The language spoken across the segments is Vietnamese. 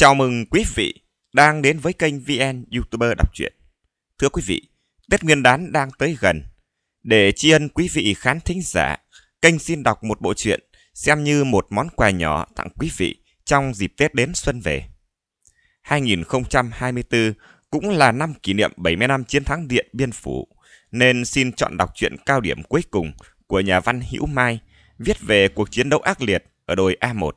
Chào mừng quý vị đang đến với kênh VN YouTuber đọc truyện. Thưa quý vị, Tết Nguyên đán đang tới gần. Để tri ân quý vị khán thính giả, kênh xin đọc một bộ truyện xem như một món quà nhỏ tặng quý vị trong dịp Tết đến xuân về. 2024 cũng là năm kỷ niệm 70 năm chiến thắng Điện Biên Phủ, nên xin chọn đọc truyện cao điểm cuối cùng của nhà văn Hữu Mai viết về cuộc chiến đấu ác liệt ở đồi A1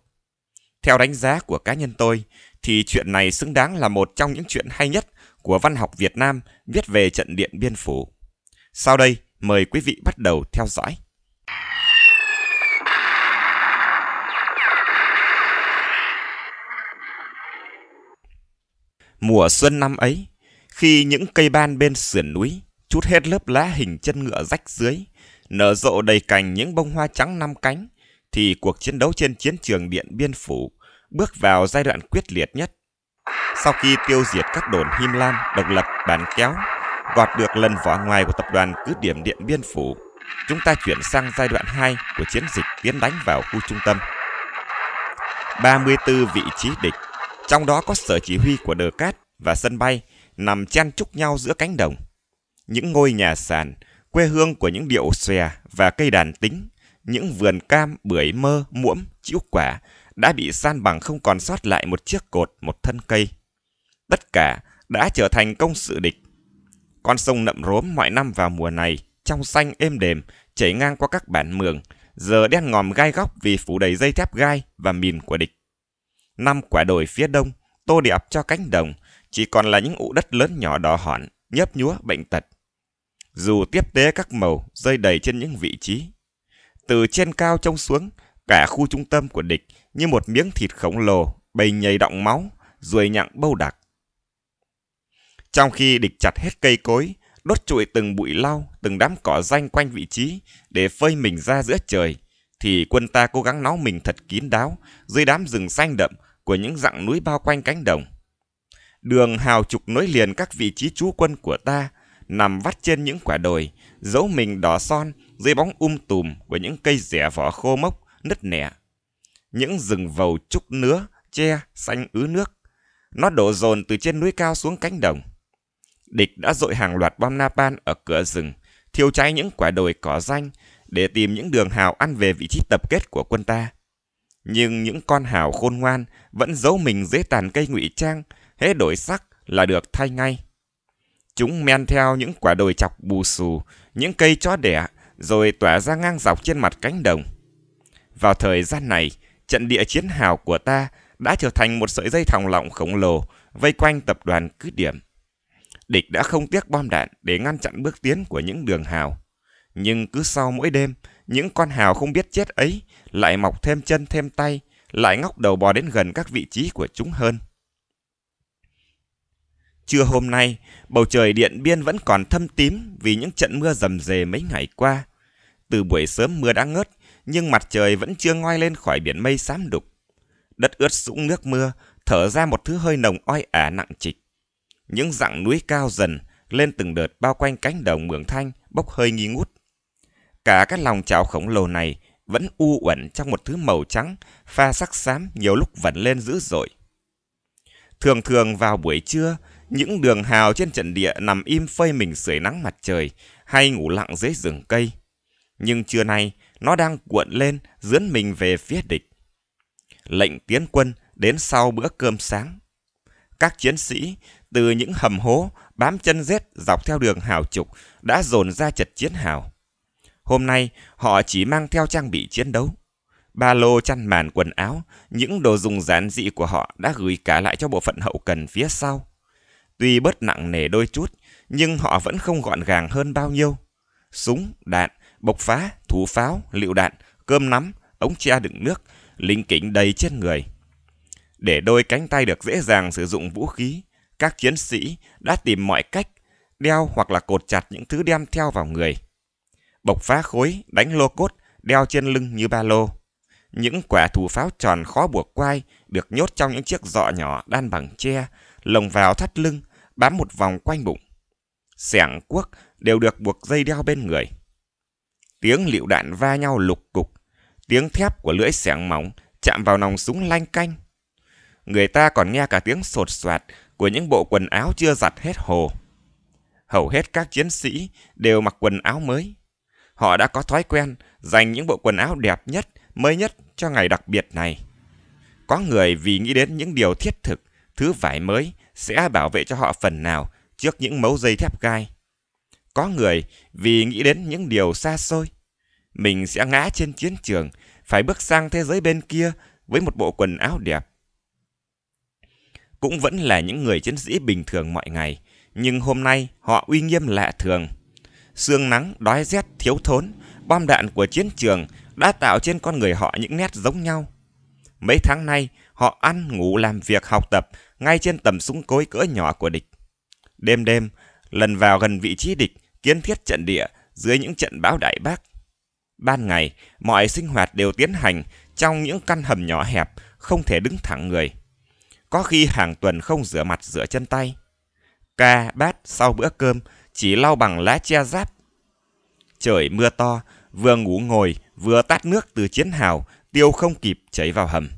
theo đánh giá của cá nhân tôi, thì chuyện này xứng đáng là một trong những chuyện hay nhất của văn học Việt Nam viết về trận điện Biên Phủ. Sau đây, mời quý vị bắt đầu theo dõi. Mùa xuân năm ấy, khi những cây ban bên sườn núi chút hết lớp lá hình chân ngựa rách dưới, nở rộ đầy cành những bông hoa trắng năm cánh, thì cuộc chiến đấu trên chiến trường Điện Biên Phủ bước vào giai đoạn quyết liệt nhất. Sau khi tiêu diệt các đồn Him Lam, độc lập, bàn kéo, gọt được lần vỏ ngoài của tập đoàn cứ điểm Điện Biên Phủ, chúng ta chuyển sang giai đoạn 2 của chiến dịch tiến đánh vào khu trung tâm. 34 vị trí địch, trong đó có sở chỉ huy của Đờ Cát và sân bay nằm chen chúc nhau giữa cánh đồng. Những ngôi nhà sàn, quê hương của những điệu xòe và cây đàn tính những vườn cam, bưởi mơ, muỗm, chĩu quả đã bị san bằng không còn sót lại một chiếc cột, một thân cây. Tất cả đã trở thành công sự địch. Con sông nậm rốm mọi năm vào mùa này, trong xanh êm đềm, chảy ngang qua các bản mường, giờ đen ngòm gai góc vì phủ đầy dây thép gai và mìn của địch. Năm quả đồi phía đông, tô đẹp cho cánh đồng, chỉ còn là những ụ đất lớn nhỏ đỏ hòn, nhấp nhúa, bệnh tật. Dù tiếp tế các màu rơi đầy trên những vị trí, từ trên cao trông xuống, cả khu trung tâm của địch như một miếng thịt khổng lồ, bầy nhầy đọng máu, ruồi nhặng bâu đặc. Trong khi địch chặt hết cây cối, đốt trụi từng bụi lau, từng đám cỏ danh quanh vị trí để phơi mình ra giữa trời, thì quân ta cố gắng náo mình thật kín đáo dưới đám rừng xanh đậm của những dặng núi bao quanh cánh đồng. Đường hào trục nối liền các vị trí trú quân của ta, nằm vắt trên những quả đồi, giấu mình đỏ son dưới bóng um tùm của những cây rẻ vỏ khô mốc, nứt nẻ. Những rừng vầu trúc nứa, tre, xanh ứ nước. Nó đổ dồn từ trên núi cao xuống cánh đồng. Địch đã dội hàng loạt bom napan ở cửa rừng, thiêu cháy những quả đồi cỏ danh để tìm những đường hào ăn về vị trí tập kết của quân ta. Nhưng những con hào khôn ngoan vẫn giấu mình dưới tàn cây ngụy trang, hễ đổi sắc là được thay ngay. Chúng men theo những quả đồi chọc bù xù, những cây chó đẻ, rồi tỏa ra ngang dọc trên mặt cánh đồng. Vào thời gian này, trận địa chiến hào của ta đã trở thành một sợi dây thòng lọng khổng lồ vây quanh tập đoàn cứ điểm. Địch đã không tiếc bom đạn để ngăn chặn bước tiến của những đường hào. Nhưng cứ sau mỗi đêm, những con hào không biết chết ấy lại mọc thêm chân thêm tay, lại ngóc đầu bò đến gần các vị trí của chúng hơn. Trưa hôm nay, bầu trời Điện Biên vẫn còn thâm tím vì những trận mưa rầm rề mấy ngày qua. Từ buổi sớm mưa đã ngớt, nhưng mặt trời vẫn chưa ngoi lên khỏi biển mây xám đục. Đất ướt sũng nước mưa, thở ra một thứ hơi nồng oi ả nặng trịch. Những dặng núi cao dần, lên từng đợt bao quanh cánh đồng mường thanh, bốc hơi nghi ngút. Cả các lòng trào khổng lồ này vẫn u uẩn trong một thứ màu trắng, pha sắc xám nhiều lúc vẫn lên dữ dội. Thường thường vào buổi trưa, những đường hào trên trận địa nằm im phơi mình sưởi nắng mặt trời hay ngủ lặng dưới rừng cây. Nhưng trưa nay, nó đang cuộn lên dướn mình về phía địch. Lệnh tiến quân đến sau bữa cơm sáng. Các chiến sĩ từ những hầm hố bám chân rết dọc theo đường hào trục đã dồn ra chật chiến hào. Hôm nay họ chỉ mang theo trang bị chiến đấu. Ba lô chăn màn quần áo, những đồ dùng giản dị của họ đã gửi cả lại cho bộ phận hậu cần phía sau. Tuy bớt nặng nề đôi chút, nhưng họ vẫn không gọn gàng hơn bao nhiêu. Súng, đạn, bộc phá, thủ pháo, lựu đạn, cơm nắm, ống tre đựng nước, linh kính đầy trên người. Để đôi cánh tay được dễ dàng sử dụng vũ khí, các chiến sĩ đã tìm mọi cách đeo hoặc là cột chặt những thứ đem theo vào người. Bộc phá khối, đánh lô cốt, đeo trên lưng như ba lô. Những quả thủ pháo tròn khó buộc quai được nhốt trong những chiếc giọ nhỏ đan bằng tre, lồng vào thắt lưng bám một vòng quanh bụng. Sẻng cuốc đều được buộc dây đeo bên người. Tiếng lựu đạn va nhau lục cục, tiếng thép của lưỡi sẻng móng chạm vào nòng súng lanh canh. Người ta còn nghe cả tiếng sột soạt của những bộ quần áo chưa giặt hết hồ. Hầu hết các chiến sĩ đều mặc quần áo mới. Họ đã có thói quen dành những bộ quần áo đẹp nhất, mới nhất cho ngày đặc biệt này. Có người vì nghĩ đến những điều thiết thực, thứ vải mới sẽ bảo vệ cho họ phần nào trước những mấu dây thép gai. Có người vì nghĩ đến những điều xa xôi, mình sẽ ngã trên chiến trường, phải bước sang thế giới bên kia với một bộ quần áo đẹp. Cũng vẫn là những người chiến sĩ bình thường mọi ngày, nhưng hôm nay họ uy nghiêm lạ thường. Sương nắng, đói rét, thiếu thốn, bom đạn của chiến trường đã tạo trên con người họ những nét giống nhau. Mấy tháng nay, họ ăn, ngủ, làm việc, học tập ngay trên tầm súng cối cỡ nhỏ của địch. Đêm đêm, lần vào gần vị trí địch, kiến thiết trận địa dưới những trận bão đại bác. Ban ngày, mọi sinh hoạt đều tiến hành trong những căn hầm nhỏ hẹp, không thể đứng thẳng người. Có khi hàng tuần không rửa mặt rửa chân tay. Ca, bát sau bữa cơm chỉ lau bằng lá che giáp. Trời mưa to, vừa ngủ ngồi, vừa tát nước từ chiến hào tiêu không kịp cháy vào hầm.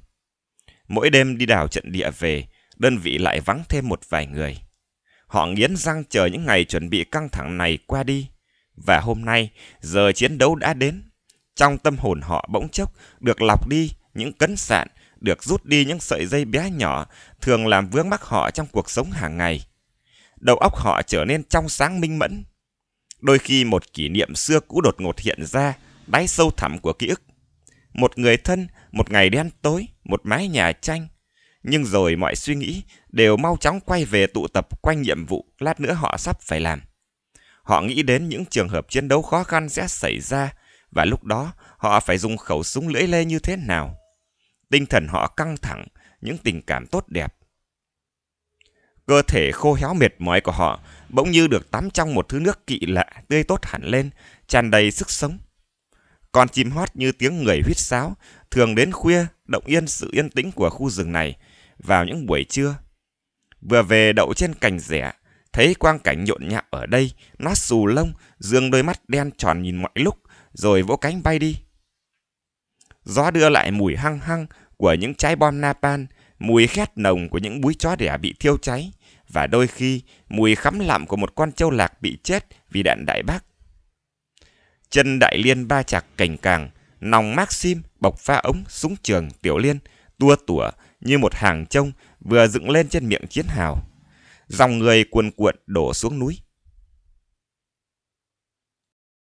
Mỗi đêm đi đào trận địa về, đơn vị lại vắng thêm một vài người. Họ nghiến răng chờ những ngày chuẩn bị căng thẳng này qua đi. Và hôm nay, giờ chiến đấu đã đến. Trong tâm hồn họ bỗng chốc được lọc đi những cấn sạn, được rút đi những sợi dây bé nhỏ thường làm vướng mắc họ trong cuộc sống hàng ngày. Đầu óc họ trở nên trong sáng minh mẫn. Đôi khi một kỷ niệm xưa cũ đột ngột hiện ra, đáy sâu thẳm của ký ức một người thân, một ngày đen tối, một mái nhà tranh. Nhưng rồi mọi suy nghĩ đều mau chóng quay về tụ tập quanh nhiệm vụ lát nữa họ sắp phải làm. Họ nghĩ đến những trường hợp chiến đấu khó khăn sẽ xảy ra và lúc đó họ phải dùng khẩu súng lưỡi lê như thế nào. Tinh thần họ căng thẳng, những tình cảm tốt đẹp. Cơ thể khô héo mệt mỏi của họ bỗng như được tắm trong một thứ nước kỵ lạ tươi tốt hẳn lên, tràn đầy sức sống. Con chim hót như tiếng người huýt sáo, thường đến khuya, động yên sự yên tĩnh của khu rừng này, vào những buổi trưa. Vừa về đậu trên cành rẻ, thấy quang cảnh nhộn nhạo ở đây, nó xù lông, dương đôi mắt đen tròn nhìn mọi lúc, rồi vỗ cánh bay đi. Gió đưa lại mùi hăng hăng của những trái bom napan mùi khét nồng của những búi chó đẻ bị thiêu cháy, và đôi khi mùi khắm lạm của một con trâu lạc bị chết vì đạn đại bác chân đại liên ba chạc cành càng, nòng maxim sim, bọc pha ống, súng trường, tiểu liên, tua tủa như một hàng trông vừa dựng lên trên miệng chiến hào. Dòng người cuồn cuộn đổ xuống núi,